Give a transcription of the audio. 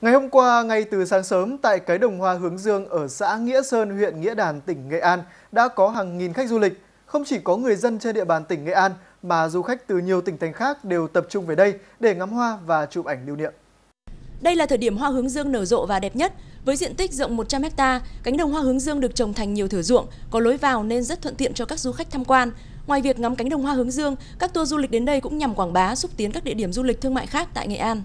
Ngày hôm qua, ngay từ sáng sớm, tại cái đồng hoa hướng dương ở xã Nghĩa Sơn, huyện Nghĩa Đàn, tỉnh Nghệ An đã có hàng nghìn khách du lịch. Không chỉ có người dân trên địa bàn tỉnh Nghệ An mà du khách từ nhiều tỉnh thành khác đều tập trung về đây để ngắm hoa và chụp ảnh lưu niệm. Đây là thời điểm hoa hướng dương nở rộ và đẹp nhất. Với diện tích rộng 100 ha, cánh đồng hoa hướng dương được trồng thành nhiều thửa ruộng, có lối vào nên rất thuận tiện cho các du khách tham quan. Ngoài việc ngắm cánh đồng hoa hướng dương, các tour du lịch đến đây cũng nhằm quảng bá, xúc tiến các địa điểm du lịch thương mại khác tại Nghệ An.